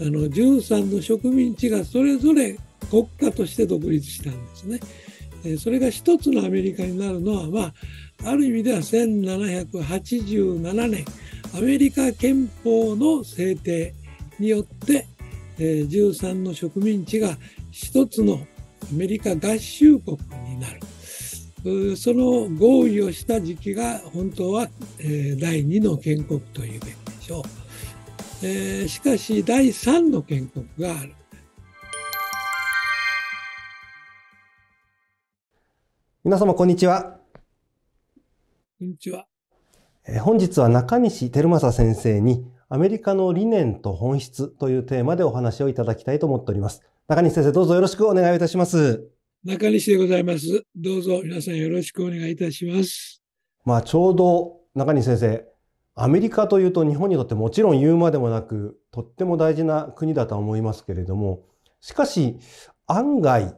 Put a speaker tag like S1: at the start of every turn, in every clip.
S1: あの13の植民地がそれぞれ国家として独立したんですね。それが一つのアメリカになるのは、まあ、ある意味では1787年アメリカ憲法の制定によって、え13の植民地が一つのアメリカ合衆国になるその合意をした時期が本当は、え第2の建国というべきでしょう。えー、しかし第3の建国
S2: がある。皆様こんにちは。こんにちは。えー、本日は中西照正先生にアメリカの理念と本質というテーマでお話をいただきたいと思っております。中西先生どうぞよろしくお願いいたします。
S1: 中西でございます。どうぞ皆さんよろし
S2: くお願いいたします。まあちょうど中西先生アメリカというと日本にとってもちろん言うまでもなく、とっても大事な国だとは思いますけれども、しかし案外、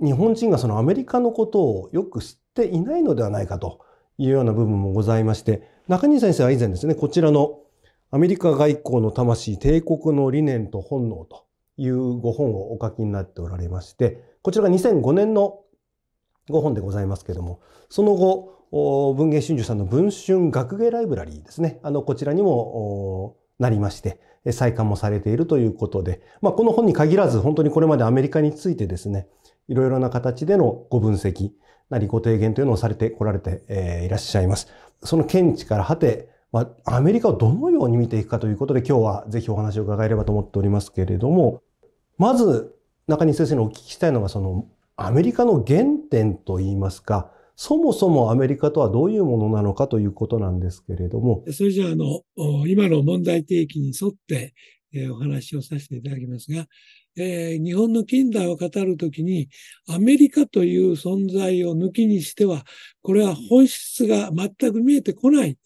S2: 日本人がそのアメリカのことをよく知っていないのではないかというような部分もございまして、中西先生は以前ですね、こちらのアメリカ外交の魂、帝国の理念と本能というご本をお書きになっておられまして、こちらが2005年のご本でございますけれども、その後、文藝春秋さんの文春学芸ライブラリーですね。あの、こちらにもなりまして、再刊もされているということで、まあ、この本に限らず、本当にこれまでアメリカについてですね、いろいろな形でのご分析なりご提言というのをされてこられて、えー、いらっしゃいます。その見地から果て、まあ、アメリカをどのように見ていくかということで、今日はぜひお話を伺えればと思っておりますけれども、まず、中西先生にお聞きしたいのが、その、アメリカの原点といいますか、そもそもアメリカとはどういうものなのかということなんですけれども。
S1: それじゃあ、あの、今の問題提起に沿って、えー、お話をさせていただきますが、えー、日本の近代を語るときに、アメリカという存在を抜きにしては、これは本質が全く見えてこない。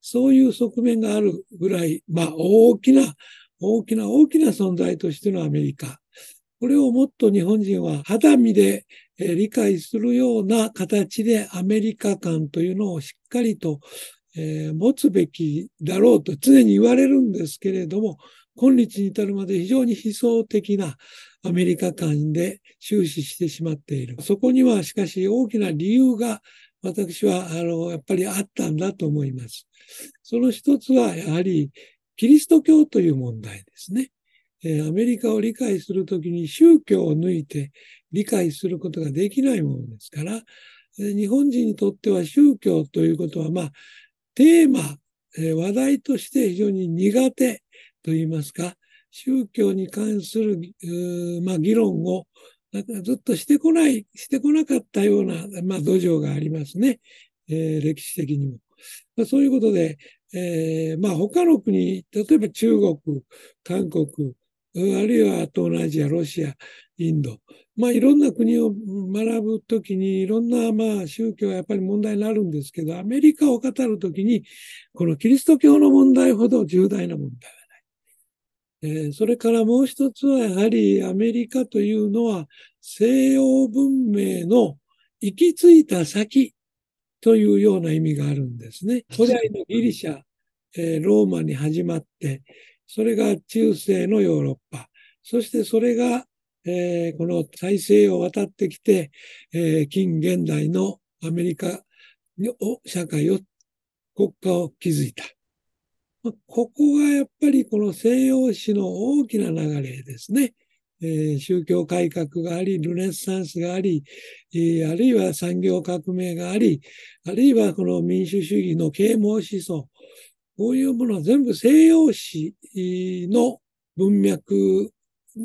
S1: そういう側面があるぐらい、まあ、大きな、大きな大きな存在としてのアメリカ。これをもっと日本人は肌身で理解するような形でアメリカ感というのをしっかりと持つべきだろうと常に言われるんですけれども、今日に至るまで非常に悲壮的なアメリカ間で終始してしまっている。そこにはしかし大きな理由が私はあのやっぱりあったんだと思います。その一つはやはりキリスト教という問題ですね。えアメリカを理解するときに宗教を抜いて理解することができないものですから、日本人にとっては宗教ということは、まあ、テーマ、え話題として非常に苦手といいますか、宗教に関する、まあ、議論をなんかずっとしてこない、してこなかったような、まあ、土壌がありますね。えー、歴史的にも。まあ、そういうことで、えー、まあ、他の国、例えば中国、韓国、あるいは東南アジア、ロシア、インド、まあ、いろんな国を学ぶときに、いろんなまあ宗教はやっぱり問題になるんですけど、アメリカを語るときに、このキリスト教の問題ほど重大な問題はない。えー、それからもう一つは、やはりアメリカというのは、西洋文明の行き着いた先というような意味があるんですね。古代のギリシャ、えー、ローマに始まって、それが中世のヨーロッパ。そしてそれが、えー、この大西洋を渡ってきて、えー、近現代のアメリカを、社会を、国家を築いた。ここがやっぱりこの西洋史の大きな流れですね。えー、宗教改革があり、ルネッサンスがあり、えー、あるいは産業革命があり、あるいはこの民主主義の啓蒙思想、こういうものは全部西洋史の文脈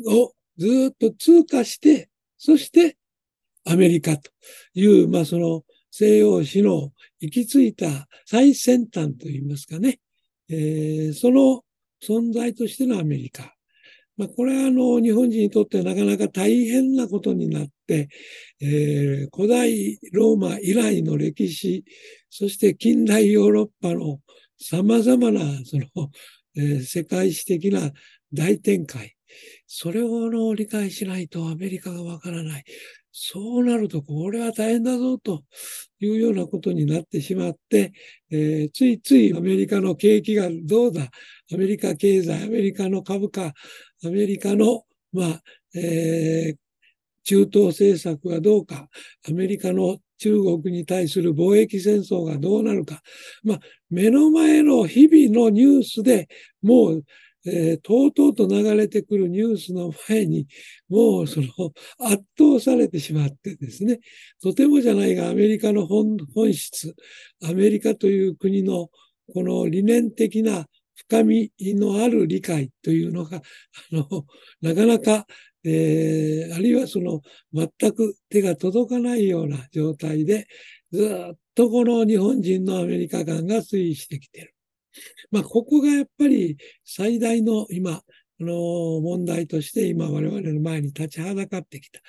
S1: をずっと通過して、そしてアメリカという、まあその西洋史の行き着いた最先端といいますかね、えー、その存在としてのアメリカ。まあ、これはあの日本人にとってなかなか大変なことになって、えー、古代ローマ以来の歴史、そして近代ヨーロッパの様々な、その、えー、世界史的な大展開。それをの理解しないとアメリカがわからない。そうなると、これは大変だぞというようなことになってしまって、えー、ついついアメリカの景気がどうだ、アメリカ経済、アメリカの株価、アメリカの、まあ、えー、中東政策がどうか、アメリカの中国に対する貿易戦争がどうなるか、まあ、目の前の日々のニュースでもう、えー、とうとうと流れてくるニュースの前に、もうその 圧倒されてしまってですね、とてもじゃないがアメリカの本質、アメリカという国のこの理念的な深みのある理解というのが、あの、なかなか、えー、あるいはその、全く手が届かないような状態で、ずっとこの日本人のアメリカ感が推移してきてる。まあ、ここがやっぱり最大の今、あの問題として今我々の前に立ちはだかってきた。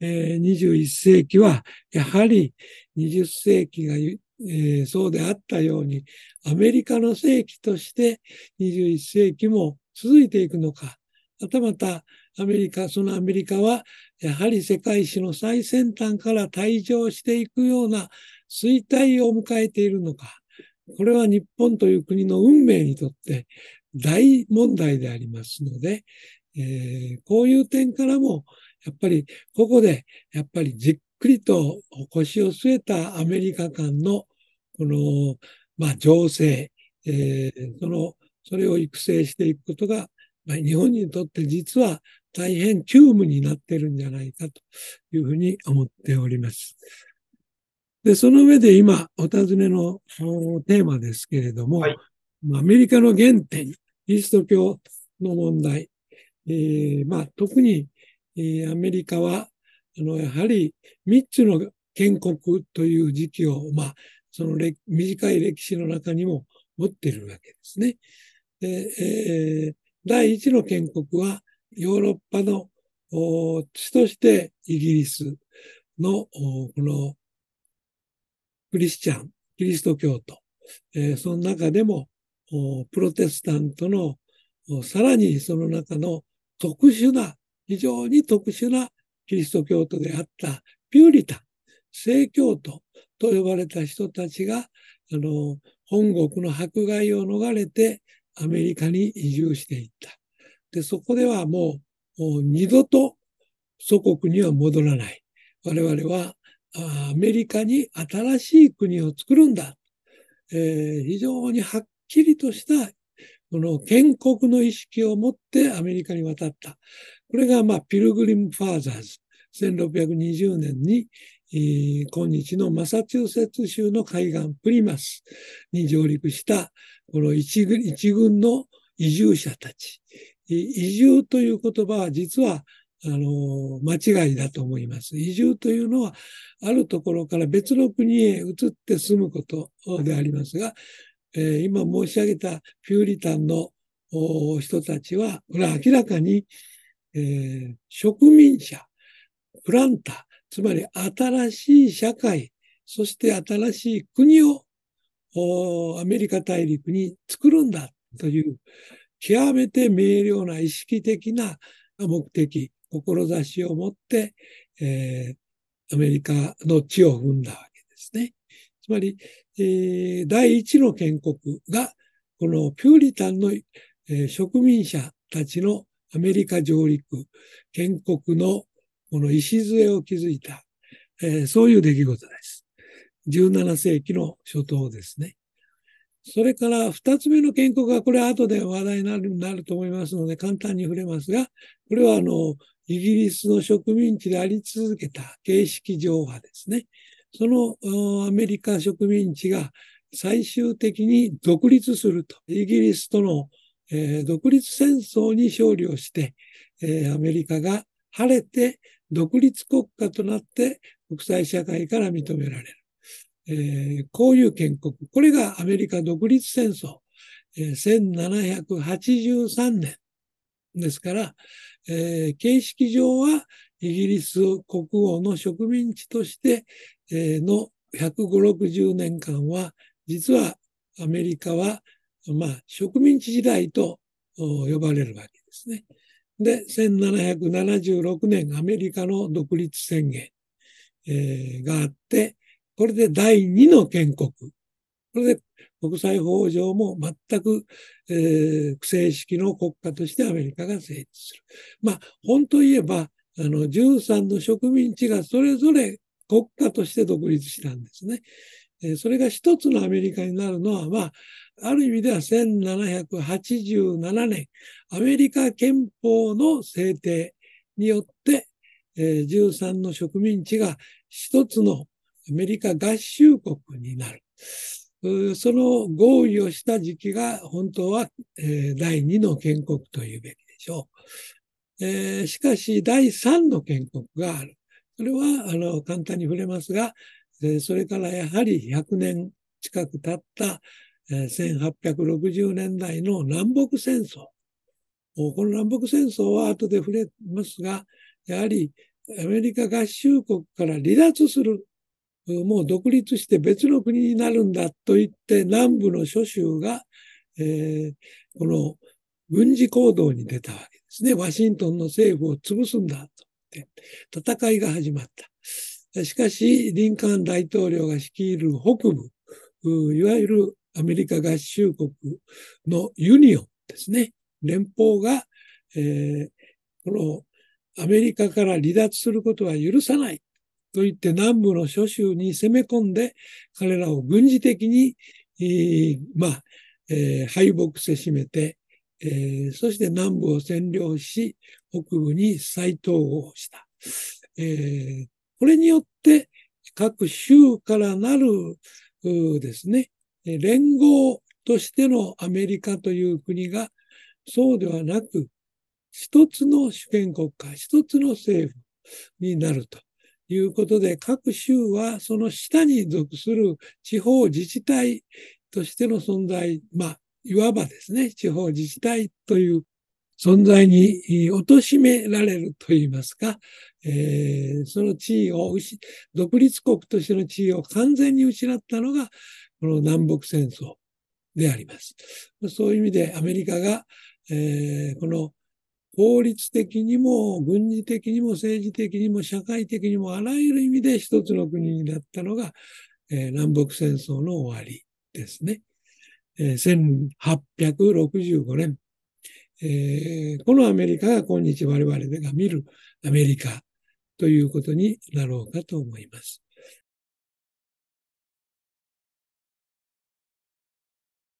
S1: えー、21世紀はやはり20世紀がえー、そうであったように、アメリカの世紀として21世紀も続いていくのか、またまたアメリカ、そのアメリカは、やはり世界史の最先端から退場していくような衰退を迎えているのか、これは日本という国の運命にとって大問題でありますので、えー、こういう点からも、やっぱりここで、やっぱりじっくりと腰を据えたアメリカ間のこの、まあ、情勢、えー、その、それを育成していくことが、まあ、日本にとって実は大変急務になってるんじゃないかというふうに思っております。で、その上で今、お尋ねのテーマですけれども、はい、アメリカの原点、キリスト教の問題、えー、まあ、特に、えー、アメリカはあの、やはり3つの建国という時期を、まあ、その短い歴史の中にも持っているわけですね。で、えー、第1の建国はヨーロッパの地としてイギリスのこのクリスチャン、キリスト教徒、えー、その中でもプロテスタントのさらにその中の特殊な、非常に特殊なキリスト教徒であったピューリタン、教徒と呼ばれた人たちが、あの、本国の迫害を逃れてアメリカに移住していった。で、そこではもうもう二度と祖国には戻らない。我々はアメリカに新しい国を作るんだ。えー、非常にはっきりとしたこの建国の意識を持ってアメリカに渡った。これが、まあ、ピルグリム・ファーザーズ、1620年に、今日のマサチューセッツ州の海岸プリマスに上陸したこの一軍の移住者たち。移住という言葉は実はあの間違いだと思います。移住というのはあるところから別の国へ移って住むことでありますが、え今申し上げたピューリタンの人たちはこれは明らかにえー、植民者、プランタ、ー、つまり新しい社会、そして新しい国をアメリカ大陸に作るんだという、極めて明瞭な意識的な目的、志を持って、えー、アメリカの地を踏んだわけですね。つまり、えー、第一の建国が、このピューリタンの、えー、植民者たちのアメリカ上陸、建国のこの礎を築いた、えー、そういう出来事です。17世紀の初頭ですね。それから2つ目の建国は、これは後で話題になるなると思いますので、簡単に触れますが、これはあの、イギリスの植民地であり続けた形式上派ですね。そのアメリカ植民地が最終的に独立すると。イギリスとのえー、独立戦争に勝利をして、えー、アメリカが晴れて独立国家となって国際社会から認められる。えー、こういう建国。これがアメリカ独立戦争。えー、1783年。ですから、えー、形式上はイギリス国王の植民地として、の150、60年間は、実はアメリカはまあ、植民地時代と呼ばれるわけですね。で、1776年アメリカの独立宣言、えー、があって、これで第2の建国。これで国際法上も全く、えー、正式の国家としてアメリカが成立する。まあ、本当言えば、あの、13の植民地がそれぞれ国家として独立したんですね。えー、それが一つのアメリカになるのは、まあ、ある意味では1787年、アメリカ憲法の制定によって、えー、13の植民地が一つのアメリカ合衆国になる。その合意をした時期が本当は、えー、第2の建国というべきでしょう。えー、しかし第3の建国がある。それはあの簡単に触れますが、えー、それからやはり100年近く経った1860年代の南北戦争。この南北戦争は後で触れますが、やはりアメリカ合衆国から離脱する、もう独立して別の国になるんだと言って南部の諸州が、えー、この軍事行動に出たわけですね。ワシントンの政府を潰すんだと戦いが始まった。しかし、リンカーン大統領が率いる北部、いわゆるアメリカ合衆国のユニオンですね。連邦が、えー、このアメリカから離脱することは許さないと言って南部の諸州に攻め込んで、彼らを軍事的に、えー、まあ、えー、敗北せしめて、えー、そして南部を占領し、北部に再統合した。えー、これによって各州からなるですね、連合としてのアメリカという国がそうではなく、一つの主権国家、一つの政府になるということで、各州はその下に属する地方自治体としての存在、まあ、いわばですね、地方自治体という存在に貶められるといいますか、えー、その地位を、独立国としての地位を完全に失ったのが、この南北戦争であります。そういう意味でアメリカが、えー、この法律的にも軍事的にも政治的にも社会的にもあらゆる意味で一つの国になったのが、えー、南北戦争の終わりですね。えー、1865年、えー、このアメリカが今日我々が見るアメリカということになろうかと思います。